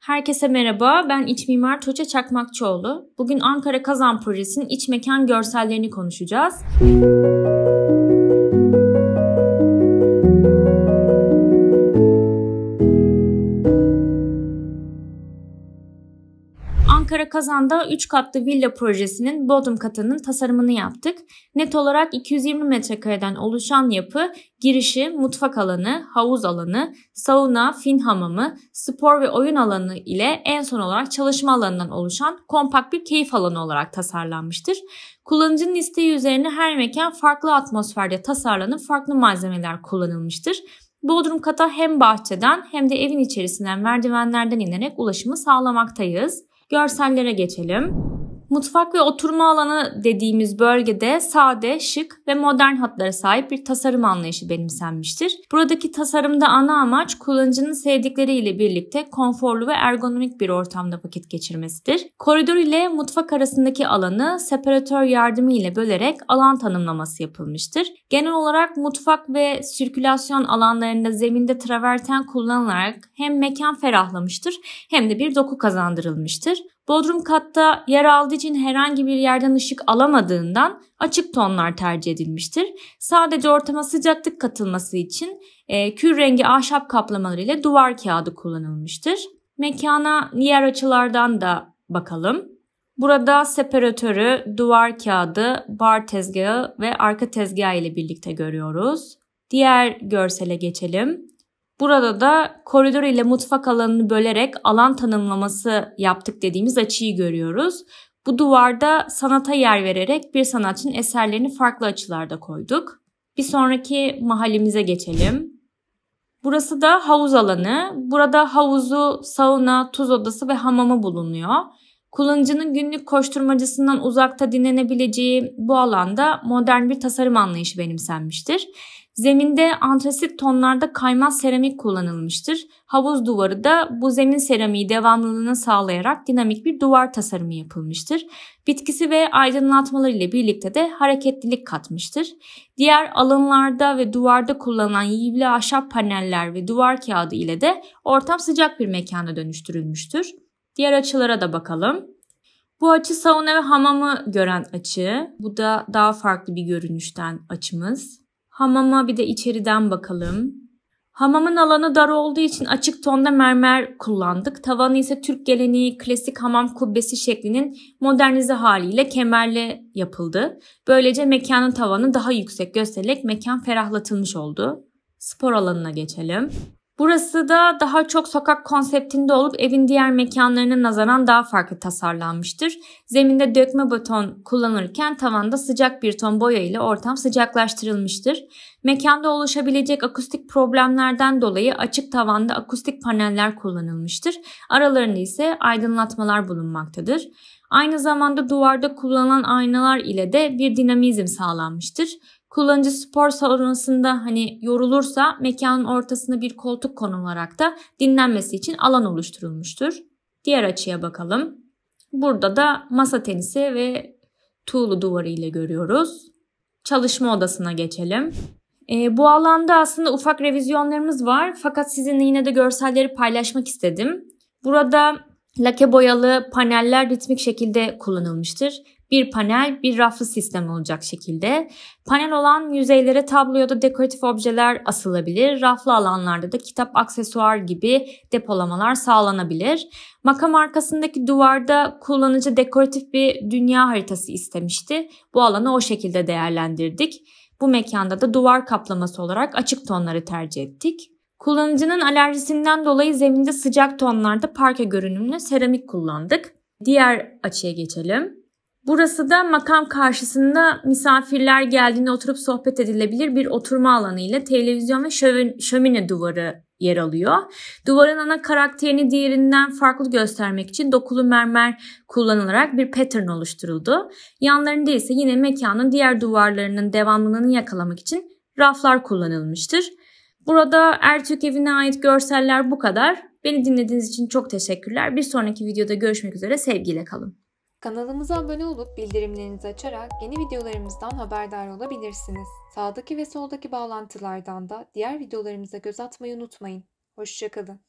Herkese merhaba, ben iç mimar Tuğçe Çakmakçıoğlu. Bugün Ankara Kazan Projesi'nin iç mekan görsellerini konuşacağız. Kazan'da 3 katlı villa projesinin bodrum katının tasarımını yaptık. Net olarak 220 metrekareden oluşan yapı girişi, mutfak alanı, havuz alanı, sauna, fin hamamı, spor ve oyun alanı ile en son olarak çalışma alanından oluşan kompakt bir keyif alanı olarak tasarlanmıştır. Kullanıcının isteği üzerine her mekan farklı atmosferde tasarlanıp farklı malzemeler kullanılmıştır. Bodrum kata hem bahçeden hem de evin içerisinden merdivenlerden inerek ulaşımı sağlamaktayız. Görsellere geçelim. Mutfak ve oturma alanı dediğimiz bölgede sade, şık ve modern hatlara sahip bir tasarım anlayışı benimsenmiştir. Buradaki tasarımda ana amaç kullanıcının sevdikleriyle birlikte konforlu ve ergonomik bir ortamda vakit geçirmesidir. Koridor ile mutfak arasındaki alanı separatör yardımı ile bölerek alan tanımlaması yapılmıştır. Genel olarak mutfak ve sirkülasyon alanlarında zeminde traverten kullanılarak hem mekan ferahlamıştır hem de bir doku kazandırılmıştır. Bodrum katta yer aldığı için herhangi bir yerden ışık alamadığından açık tonlar tercih edilmiştir. Sadece ortama sıcaklık katılması için e, kül rengi ahşap kaplamaları ile duvar kağıdı kullanılmıştır. Mekana diğer açılardan da bakalım. Burada separatörü, duvar kağıdı, bar tezgahı ve arka tezgahı ile birlikte görüyoruz. Diğer görsele geçelim. Burada da koridor ile mutfak alanını bölerek alan tanımlaması yaptık dediğimiz açıyı görüyoruz. Bu duvarda sanata yer vererek bir sanatçının eserlerini farklı açılarda koyduk. Bir sonraki mahallemize geçelim. Burası da havuz alanı. Burada havuzu, sauna, tuz odası ve hamamı bulunuyor. Kullanıcının günlük koşturmacasından uzakta dinlenebileceği bu alanda modern bir tasarım anlayışı benimsenmiştir. Zeminde antrasit tonlarda kaymaz seramik kullanılmıştır. Havuz duvarı da bu zemin seramiği devamlılığını sağlayarak dinamik bir duvar tasarımı yapılmıştır. Bitkisi ve aydınlatmaları ile birlikte de hareketlilik katmıştır. Diğer alanlarda ve duvarda kullanılan yivli ahşap paneller ve duvar kağıdı ile de ortam sıcak bir mekana dönüştürülmüştür. Diğer açılara da bakalım. Bu açı sauna ve hamamı gören açı. Bu da daha farklı bir görünüşten açımız. Hamama bir de içeriden bakalım. Hamamın alanı dar olduğu için açık tonda mermer kullandık. Tavanı ise Türk geleneği klasik hamam kubbesi şeklinin modernize haliyle kemerle yapıldı. Böylece mekanın tavanı daha yüksek göstererek mekan ferahlatılmış oldu. Spor alanına geçelim. Burası da daha çok sokak konseptinde olup evin diğer mekanlarına nazaran daha farklı tasarlanmıştır. Zeminde dökme beton kullanırken tavanda sıcak bir ton boya ile ortam sıcaklaştırılmıştır. Mekanda oluşabilecek akustik problemlerden dolayı açık tavanda akustik paneller kullanılmıştır. Aralarında ise aydınlatmalar bulunmaktadır. Aynı zamanda duvarda kullanılan aynalar ile de bir dinamizm sağlanmıştır. Kullanıcı spor salonunda hani yorulursa mekanın ortasına bir koltuk konularak da dinlenmesi için alan oluşturulmuştur. Diğer açıya bakalım. Burada da masa tenisi ve tuğlu duvarı ile görüyoruz. Çalışma odasına geçelim. E, bu alanda aslında ufak revizyonlarımız var fakat sizinle yine de görselleri paylaşmak istedim. Burada lake boyalı paneller ritmik şekilde kullanılmıştır bir panel, bir raflı sistem olacak şekilde. Panel olan yüzeylere tablo ya da dekoratif objeler asılabilir. Raflı alanlarda da kitap, aksesuar gibi depolamalar sağlanabilir. Makam arkasındaki duvarda kullanıcı dekoratif bir dünya haritası istemişti. Bu alanı o şekilde değerlendirdik. Bu mekanda da duvar kaplaması olarak açık tonları tercih ettik. Kullanıcının alerjisinden dolayı zeminde sıcak tonlarda parke görünümlü seramik kullandık. Diğer açıya geçelim. Burası da makam karşısında misafirler geldiğinde oturup sohbet edilebilir bir oturma alanı ile televizyon ve şömine duvarı yer alıyor. Duvarın ana karakterini diğerinden farklı göstermek için dokulu mermer kullanılarak bir pattern oluşturuldu. Yanlarında ise yine mekanın diğer duvarlarının devamlılığını yakalamak için raflar kullanılmıştır. Burada Ertürk evine ait görseller bu kadar. Beni dinlediğiniz için çok teşekkürler. Bir sonraki videoda görüşmek üzere. Sevgiyle kalın. Kanalımıza abone olup bildirimlerinizi açarak yeni videolarımızdan haberdar olabilirsiniz. Sağdaki ve soldaki bağlantılardan da diğer videolarımıza göz atmayı unutmayın. Hoşçakalın.